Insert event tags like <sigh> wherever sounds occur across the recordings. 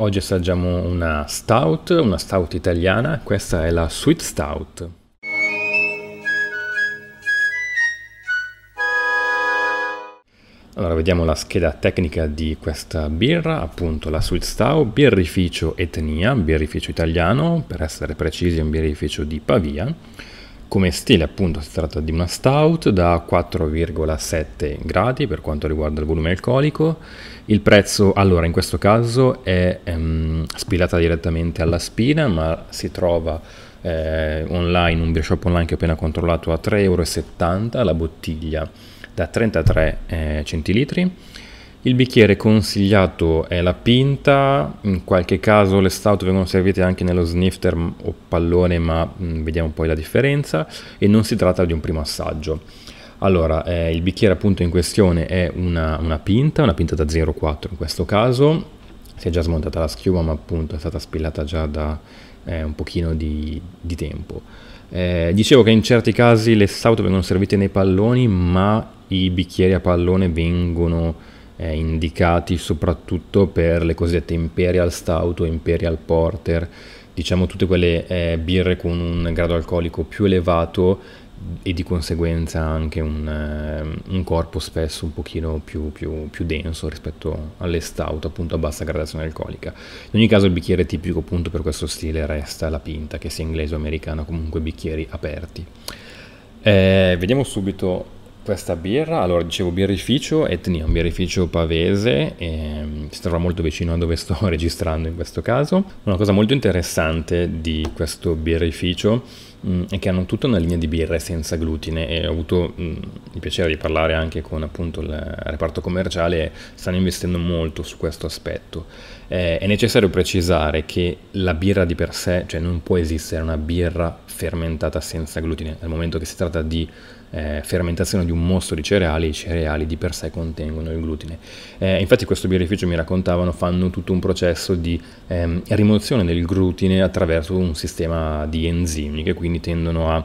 Oggi assaggiamo una stout, una stout italiana, questa è la Sweet Stout. Allora vediamo la scheda tecnica di questa birra, appunto la Sweet Stout, birrificio etnia, birrificio italiano, per essere precisi è un birrificio di Pavia come stile appunto si tratta di una stout da 4,7 gradi per quanto riguarda il volume alcolico, il prezzo allora in questo caso è ehm, spilata direttamente alla spina ma si trova eh, online, un beer shop online che ho appena controllato a 3,70 euro la bottiglia da 33 eh, centilitri il bicchiere consigliato è la pinta, in qualche caso le stout vengono servite anche nello snifter o pallone, ma mm, vediamo poi la differenza, e non si tratta di un primo assaggio. Allora, eh, il bicchiere appunto in questione è una, una pinta, una pinta da 0,4 in questo caso, si è già smontata la schiuma ma appunto è stata spillata già da eh, un pochino di, di tempo. Eh, dicevo che in certi casi le stout vengono servite nei palloni ma i bicchieri a pallone vengono eh, indicati soprattutto per le cosiddette Imperial Stout o Imperial Porter, diciamo tutte quelle eh, birre con un grado alcolico più elevato e di conseguenza anche un, eh, un corpo spesso un pochino più, più, più, denso rispetto alle stout appunto a bassa gradazione alcolica in ogni caso il bicchiere tipico appunto per questo stile resta la pinta che sia inglese o americana comunque bicchieri aperti eh, vediamo subito questa birra, allora dicevo birrificio etnia, un birrificio pavese, ehm, si trova molto vicino a dove sto <laughs> registrando in questo caso. Una cosa molto interessante di questo birrificio mh, mm, è che hanno tutta una linea di birre senza glutine e ho avuto mh, mm, il piacere di parlare anche con appunto il reparto commerciale e stanno investendo molto su questo aspetto. Eh, è necessario precisare che la birra di per sé, cioè non può esistere una birra fermentata senza glutine, nel momento che si tratta di eh, fermentazione di un mosto di cereali, i cereali di per sé contengono il glutine. Eh, infatti questo birrificio mi raccontavano fanno tutto un processo di ehm, rimozione del glutine attraverso un sistema di enzimi che quindi tendono a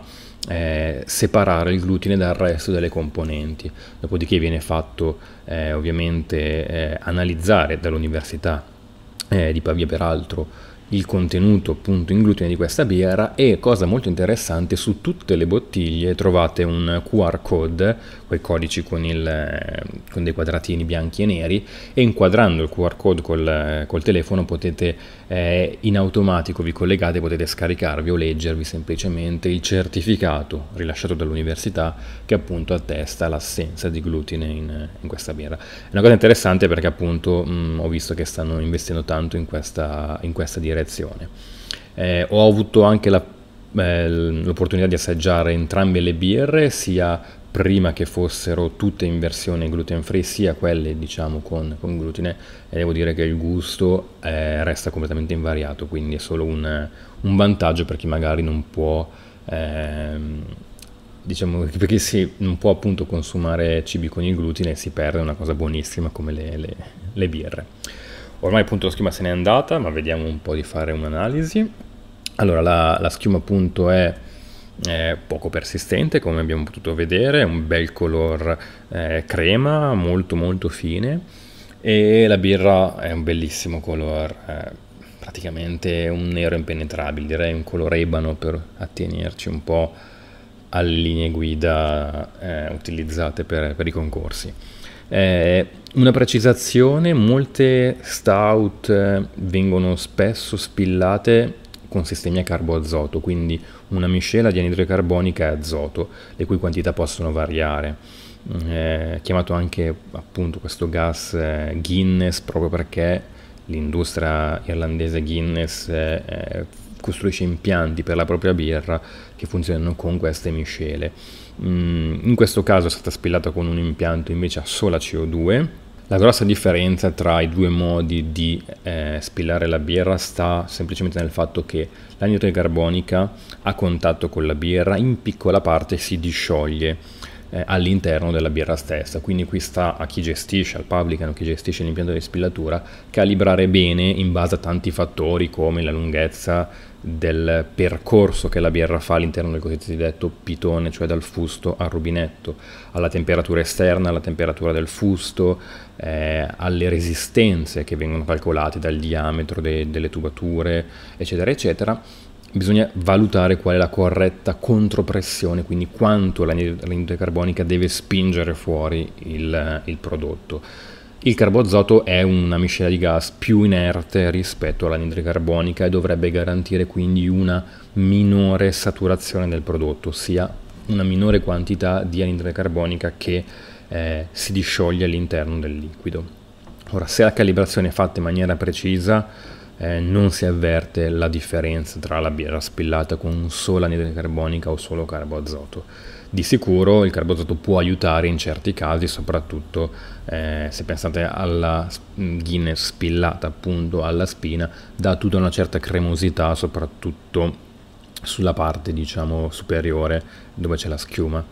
eh, separare il glutine dal resto delle componenti, dopodiché viene fatto eh, ovviamente eh, analizzare dall'Università eh, di Pavia peraltro il contenuto appunto in glutine di questa birra e cosa molto interessante su tutte le bottiglie trovate un QR code, quei codici con, il, con dei quadratini bianchi e neri e inquadrando il QR code col, col telefono potete eh, in automatico vi collegate, potete scaricarvi o leggervi semplicemente il certificato rilasciato dall'università che appunto attesta l'assenza di glutine in, in questa birra. È una cosa interessante perché appunto mh, mm, ho visto che stanno investendo tanto in questa, in questa direzione direzione. Eh, ho avuto anche la, eh, l'opportunità di assaggiare entrambe le birre, sia prima che fossero tutte in versione gluten free, sia quelle diciamo con, con glutine, e devo dire che il gusto eh, resta completamente invariato, quindi è solo un, un vantaggio per chi magari non può, ehm, diciamo, <laughs> perché si, non può appunto consumare cibi con il glutine e si perde una cosa buonissima come le, le, le birre. Ormai appunto la schiuma se n'è andata, ma vediamo un po' di fare un'analisi. Allora, la, la schiuma appunto è eh, poco persistente come abbiamo potuto vedere, un bel color eh, crema molto molto fine e la birra è un bellissimo color, eh, praticamente un nero impenetrabile, direi un color ebano per attenerci un po' alle linee guida eh, utilizzate per, per i concorsi. Eh, una precisazione, molte stout eh, vengono spesso spillate con sistemi a carboazoto, quindi una miscela di anidride carbonica e azoto, le cui quantità possono variare. Mm, eh, chiamato anche appunto questo gas eh, Guinness proprio perché l'industria irlandese Guinness eh, eh costruisce impianti per la propria birra che funzionano con queste miscele. Mm, in questo caso è stata spillata con un impianto invece a sola CO2. La grossa differenza tra i due modi di eh, spillare la birra sta semplicemente nel fatto che l'anidride carbonica a contatto con la birra in piccola parte si discioglie eh, all'interno della birra stessa. Quindi qui sta a chi gestisce, al publican, a chi gestisce l'impianto di spillatura, calibrare bene in base a tanti fattori come la lunghezza del percorso che la birra fa all'interno del cosiddetto pitone, cioè dal fusto al rubinetto, alla temperatura esterna, alla temperatura del fusto, eh, alle resistenze che vengono calcolate dal diametro de- delle tubature, eccetera, eccetera bisogna valutare qual è la corretta contropressione, quindi quanto l'anidride carbonica deve spingere fuori il, il prodotto. Il carbozoto è una miscela di gas più inerte rispetto all'anidride carbonica e dovrebbe garantire quindi una minore saturazione del prodotto, ossia una minore quantità di anidride carbonica che eh, si discioglie all'interno del liquido. Ora, se la calibrazione è fatta in maniera precisa, eh, non si avverte la differenza tra la birra spillata con sola anidride carbonica o solo carboazoto. Di sicuro il carboazoto può aiutare in certi casi, soprattutto eh, se pensate alla Guinness spillata appunto alla spina, dà tutta una certa cremosità, soprattutto sulla parte diciamo superiore dove c'è la schiuma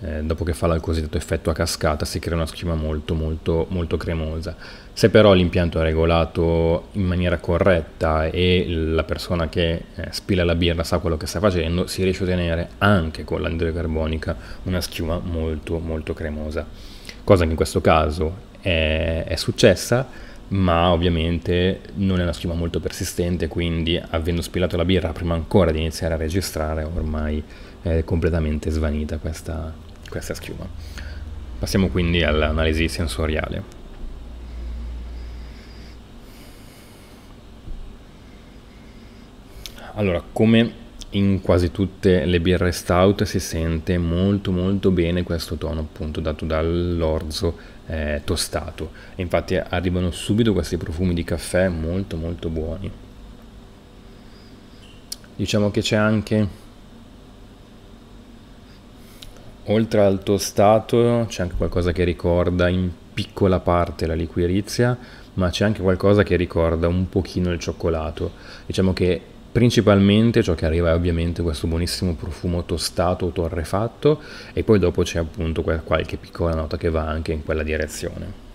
eh, dopo che fa il cosiddetto effetto a cascata si crea una schiuma molto molto molto cremosa se però l'impianto è regolato in maniera corretta e la persona che eh, spila la birra sa quello che sta facendo si riesce a ottenere anche con l'anidride carbonica una schiuma molto molto cremosa cosa che in questo caso è, è successa ma ovviamente non è una schiuma molto persistente, quindi avendo spilato la birra prima ancora di iniziare a registrare, ormai è completamente svanita questa, questa schiuma. Passiamo quindi all'analisi sensoriale. Allora, come in quasi tutte le birre stout si sente molto molto bene questo tono appunto dato dall'orzo eh, tostato infatti arrivano subito questi profumi di caffè molto molto buoni diciamo che c'è anche oltre al tostato c'è anche qualcosa che ricorda in piccola parte la liquirizia, ma c'è anche qualcosa che ricorda un pochino il cioccolato. Diciamo che principalmente ciò che arriva è ovviamente questo buonissimo profumo tostato o torrefatto e poi dopo c'è appunto qualche piccola nota che va anche in quella direzione.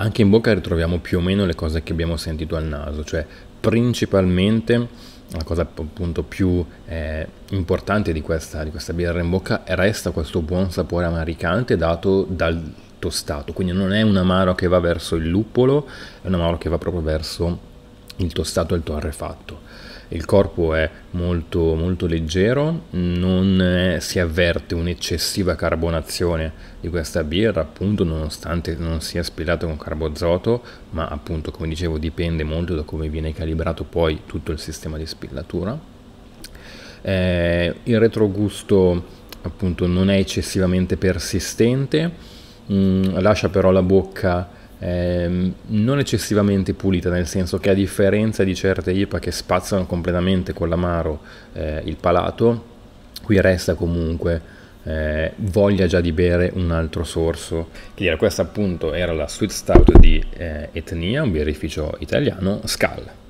Anche in bocca ritroviamo più o meno le cose che abbiamo sentito al naso, cioè principalmente la cosa appunto più eh, importante di questa, di questa birra in bocca resta questo buon sapore amaricante dato dal tostato, quindi non è un amaro che va verso il luppolo, è un amaro che va proprio verso il tostato e il torrefatto il corpo è molto, molto leggero, non è, si avverte un'eccessiva carbonazione di questa birra, appunto nonostante non sia spillata con carbozoto, ma appunto come dicevo dipende molto da come viene calibrato poi tutto il sistema di spillatura. Eh, il retrogusto appunto non è eccessivamente persistente, mh, mm, lascia però la bocca ehm, non eccessivamente pulita, nel senso che a differenza di certe IPA che spazzano completamente con l'amaro eh, il palato, qui resta comunque eh, voglia già di bere un altro sorso. Che dire, questa appunto era la Sweet Stout di eh, Etnia, un birrificio italiano, Scal.